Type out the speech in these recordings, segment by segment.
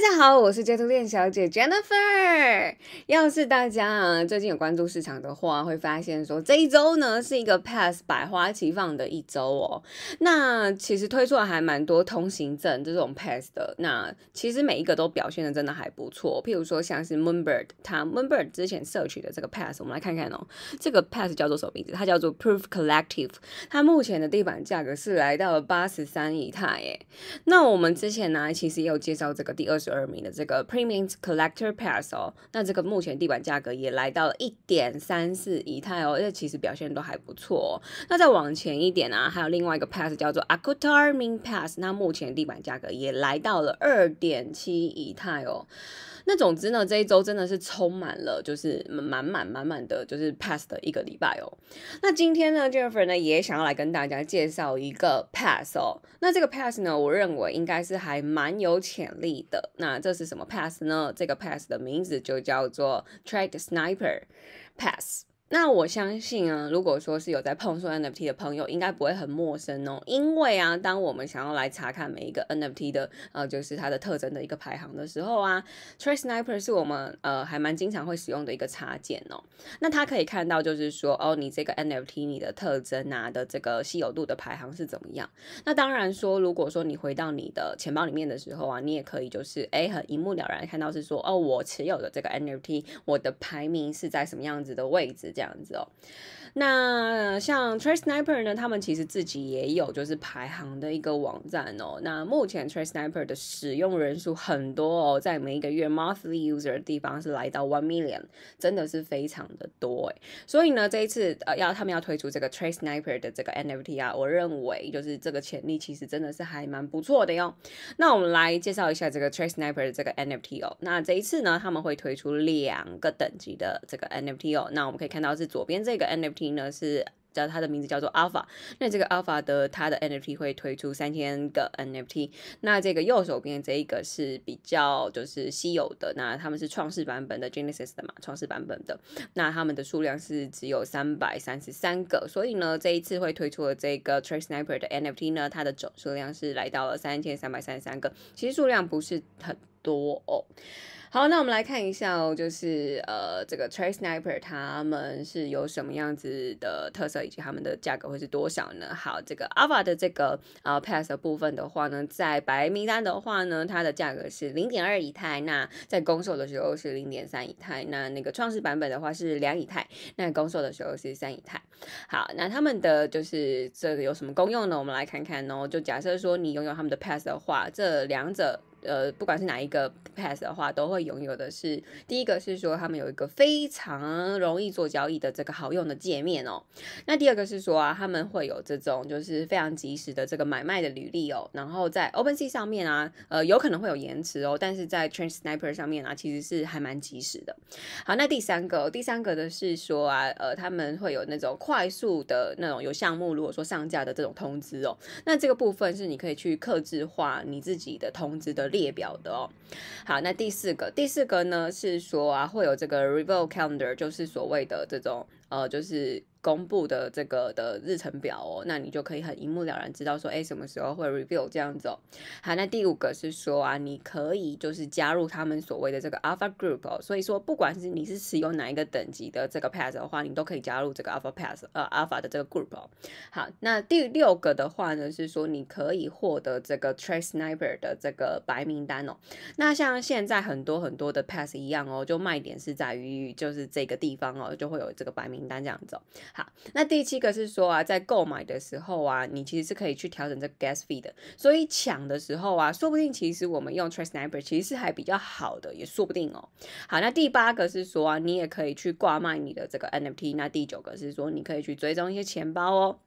大家好，我是街头店小姐 Jennifer。要是大家啊最近有关注市场的话，会发现说这一周呢是一个 Pass 百花齐放的一周哦。那其实推出了还蛮多通行证这种 Pass 的，那其实每一个都表现的真的还不错。譬如说像是 Moonbird，它 Moonbird 之前社区的这个 Pass，我们来看看哦。这个 Pass 叫做什么名字？它叫做 Proof Collective。它目前的地板价格是来到了八十三以太诶。那我们之前呢其实也有介绍这个第二十。十二名的这个 Premium Collector Pass 哦，那这个目前地板价格也来到了一点三四以太哦，这其实表现都还不错。那再往前一点啊，还有另外一个 Pass 叫做 a q u a t a r m i n g Pass，那目前地板价格也来到了二点七以太哦。那总之呢，这一周真的是充满了，就是满满满满的就是 pass 的一个礼拜哦。那今天呢，Jennifer 呢也想要来跟大家介绍一个 pass 哦。那这个 pass 呢，我认为应该是还蛮有潜力的。那这是什么 pass 呢？这个 pass 的名字就叫做 Track Sniper Pass。那我相信啊，如果说是有在碰触 NFT 的朋友，应该不会很陌生哦。因为啊，当我们想要来查看每一个 NFT 的呃，就是它的特征的一个排行的时候啊，Trace Sniper 是我们呃还蛮经常会使用的一个插件哦。那它可以看到就是说，哦，你这个 NFT 你的特征啊的这个稀有度的排行是怎么样？那当然说，如果说你回到你的钱包里面的时候啊，你也可以就是哎很一目了然看到是说，哦，我持有的这个 NFT 我的排名是在什么样子的位置？这样子哦，那像 Trace Sniper 呢，他们其实自己也有就是排行的一个网站哦。那目前 Trace Sniper 的使用人数很多哦，在每一个月 Monthly User 的地方是来到 One Million，真的是非常的多哎。所以呢，这一次呃要他们要推出这个 Trace Sniper 的这个 NFT 啊，我认为就是这个潜力其实真的是还蛮不错的哟。那我们来介绍一下这个 Trace Sniper 的这个 NFT 哦。那这一次呢，他们会推出两个等级的这个 NFT 哦。那我们可以看到。然后是左边这个 NFT 呢，是叫它的名字叫做 Alpha。那这个 Alpha 的它的 NFT 会推出三千个 NFT。那这个右手边这一个是比较就是稀有的，那他们是创世版本的 Genesis 的嘛，创世版本的。那他们的数量是只有三百三十三个，所以呢，这一次会推出的这个 Treasniper 的 NFT 呢，它的总数量是来到了三千三百三十三个，其实数量不是很多哦。好，那我们来看一下，哦，就是呃，这个 t r e Sniper 他们是有什么样子的特色，以及他们的价格会是多少呢？好，这个 a l a 的这个呃 Pass 部分的话呢，在白名单的话呢，它的价格是零点二以太，那在攻守的时候是零点三以太，那那个创始版本的话是两以太，那攻守的时候是三以太。好，那他们的就是这个有什么功用呢？我们来看看哦，就假设说你拥有他们的 Pass 的话，这两者。呃，不管是哪一个 pass 的话，都会拥有的是第一个是说他们有一个非常容易做交易的这个好用的界面哦。那第二个是说啊，他们会有这种就是非常及时的这个买卖的履历哦。然后在 OpenSea 上面啊，呃，有可能会有延迟哦，但是在 t r a d s n i p e r 上面啊，其实是还蛮及时的。好，那第三个，第三个的是说啊，呃，他们会有那种快速的那种有项目如果说上架的这种通知哦。那这个部分是你可以去克制化你自己的通知的。列表的哦，好，那第四个，第四个呢是说啊，会有这个 reveal calendar，就是所谓的这种呃，就是。公布的这个的日程表哦，那你就可以很一目了然知道说，哎，什么时候会 review 这样子哦。好，那第五个是说啊，你可以就是加入他们所谓的这个 alpha group 哦。所以说，不管是你是持有哪一个等级的这个 pass 的话，你都可以加入这个 alpha pass 呃 alpha 的这个 group 哦。好，那第六个的话呢是说，你可以获得这个 t r a c e sniper 的这个白名单哦。那像现在很多很多的 pass 一样哦，就卖点是在于就是这个地方哦，就会有这个白名单这样子。好，那第七个是说啊，在购买的时候啊，你其实是可以去调整这个 gas fee 的，所以抢的时候啊，说不定其实我们用 transfer，其实是还比较好的，也说不定哦。好，那第八个是说啊，你也可以去挂卖你的这个 NFT。那第九个是说，你可以去追踪一些钱包哦。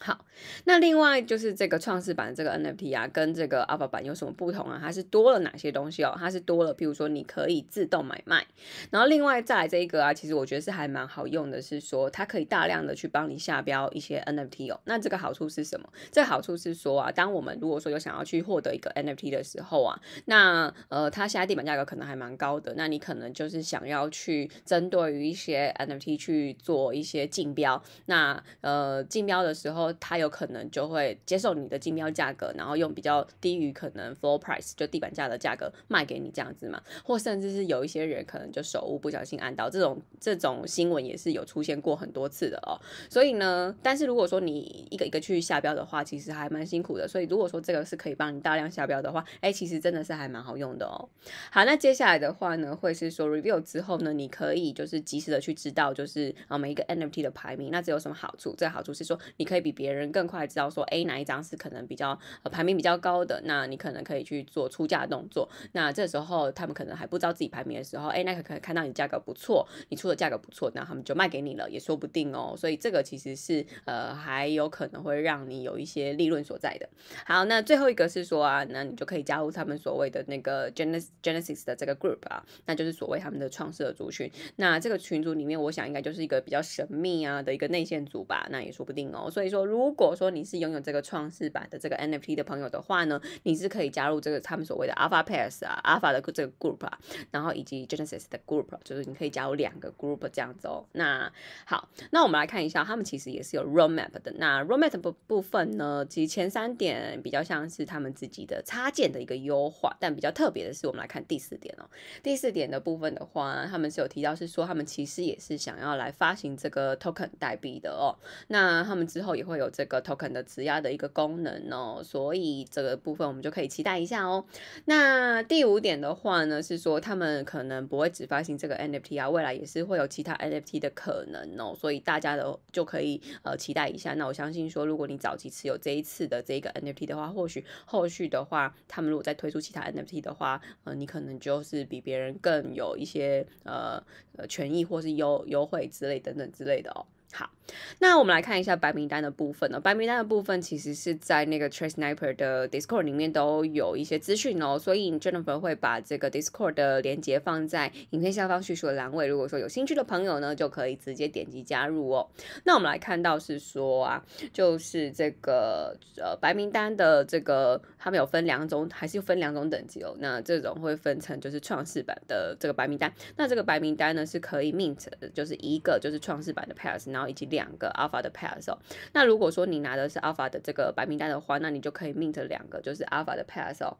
好，那另外就是这个创世版这个 NFT 啊，跟这个阿 a 版有什么不同啊？它是多了哪些东西哦？它是多了，比如说你可以自动买卖，然后另外再来这一个啊，其实我觉得是还蛮好用的，是说它可以大量的去帮你下标一些 NFT 哦。那这个好处是什么？这好处是说啊，当我们如果说有想要去获得一个 NFT 的时候啊，那呃，它现在地板价格可能还蛮高的，那你可能就是想要去针对于一些 NFT 去做一些竞标，那呃，竞标的时候。他有可能就会接受你的竞标价格，然后用比较低于可能 full price 就地板价的价格卖给你这样子嘛，或甚至是有一些人可能就手误不小心按到这种这种新闻也是有出现过很多次的哦。所以呢，但是如果说你一个一个去下标的话，其实还蛮辛苦的。所以如果说这个是可以帮你大量下标的话，哎，其实真的是还蛮好用的哦。好，那接下来的话呢，会是说 review 之后呢，你可以就是及时的去知道就是啊每一个 NFT 的排名，那这有什么好处？这好处是说你可以比。别人更快知道说，哎，哪一张是可能比较排名比较高的，那你可能可以去做出价动作。那这时候他们可能还不知道自己排名的时候，哎，那可可能看到你价格不错，你出的价格不错，那他们就卖给你了，也说不定哦。所以这个其实是呃还有可能会让你有一些利润所在的。好，那最后一个是说啊，那你就可以加入他们所谓的那个 genesis genesis 的这个 group 啊，那就是所谓他们的创设族群。那这个群组里面，我想应该就是一个比较神秘啊的一个内线组吧，那也说不定哦。所以说。如果说你是拥有这个创世版的这个 NFT 的朋友的话呢，你是可以加入这个他们所谓的 Alpha p a i r s 啊，Alpha 的这个 Group 啊，然后以及 Genesis 的 Group 就是你可以加入两个 Group 这样子哦。那好，那我们来看一下，他们其实也是有 Road Map 的。那 Road Map 部部分呢，其实前三点比较像是他们自己的插件的一个优化，但比较特别的是，我们来看第四点哦。第四点的部分的话，他们是有提到是说他们其实也是想要来发行这个 Token 代币的哦。那他们之后也会。会有这个 token 的质押的一个功能哦，所以这个部分我们就可以期待一下哦。那第五点的话呢，是说他们可能不会只发行这个 NFT 啊，未来也是会有其他 NFT 的可能哦，所以大家的就可以呃期待一下。那我相信说，如果你早期持有这一次的这个 NFT 的话，或许后续的话，他们如果再推出其他 NFT 的话，呃，你可能就是比别人更有一些呃呃权益或是优优惠之类等等之类的哦。好，那我们来看一下白名单的部分哦。白名单的部分其实是在那个 t r a c e Sniper 的 Discord 里面都有一些资讯哦，所以 Jennifer 会把这个 Discord 的连接放在影片下方叙述的栏位。如果说有兴趣的朋友呢，就可以直接点击加入哦。那我们来看到是说啊，就是这个呃白名单的这个他们有分两种，还是分两种等级哦。那这种会分成就是创世版的这个白名单，那这个白名单呢是可以 mint，就是一个就是创世版的 pass，然后。以及两个 alpha 的 pass 哦。那如果说你拿的是 alpha 的这个白名单的话，那你就可以 mint 两个，就是 alpha 的 pass 哦。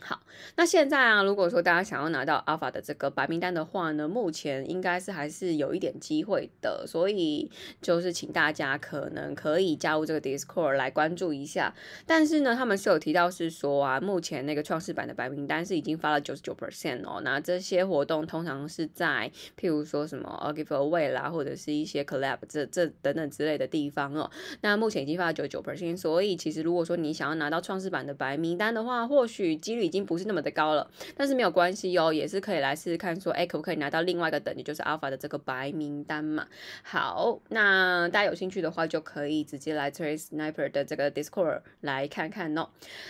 好，那现在啊，如果说大家想要拿到 Alpha 的这个白名单的话呢，目前应该是还是有一点机会的，所以就是请大家可能可以加入这个 Discord 来关注一下。但是呢，他们是有提到是说啊，目前那个创世版的白名单是已经发了九十九 percent 哦。那这些活动通常是在譬如说什么 Give a w a y 啦，或者是一些 Collab 这这等等之类的地方哦。那目前已经发了九十九 percent，所以其实如果说你想要拿到创世版的白名单的话，或许几率。已经不是那么的高了，但是没有关系哦，也是可以来试试看，说哎可不可以拿到另外一个等级，就是阿 h 法的这个白名单嘛。好，那大家有兴趣的话，就可以直接来 t r a c e sniper 的这个 discord 来看看哦。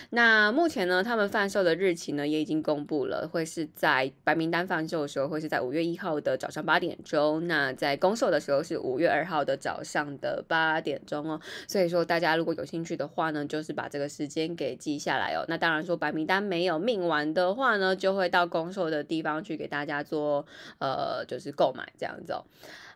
那目前呢，他们贩售的日期呢也已经公布了，会是在白名单贩售的时候，会是在五月一号的早上八点钟。那在公售的时候是五月二号的早上的八点钟哦。所以说大家如果有兴趣的话呢，就是把这个时间给记下来哦。那当然说白名单没。有命完的话呢，就会到公售的地方去给大家做，呃，就是购买这样子。哦。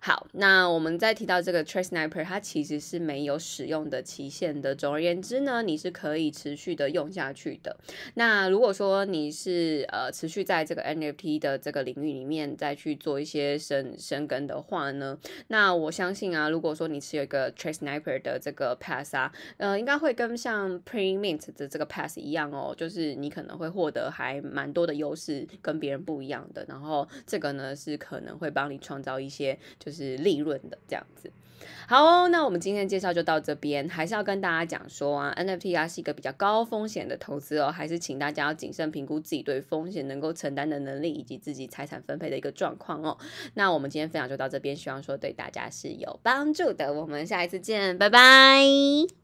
好，那我们再提到这个 t r a s e sniper，它其实是没有使用的期限的。总而言之呢，你是可以持续的用下去的。那如果说你是呃持续在这个 NFT 的这个领域里面再去做一些深深根的话呢，那我相信啊，如果说你持有一个 t r a c e sniper 的这个 pass 啊，嗯，应该会跟像 pre mint 的这个 pass 一样哦，就是你可能。会获得还蛮多的优势，跟别人不一样的。然后这个呢，是可能会帮你创造一些就是利润的这样子。好，那我们今天的介绍就到这边，还是要跟大家讲说啊，NFT 啊是一个比较高风险的投资哦，还是请大家要谨慎评估自己对风险能够承担的能力，以及自己财产分配的一个状况哦。那我们今天分享就到这边，希望说对大家是有帮助的。我们下一次见，拜拜。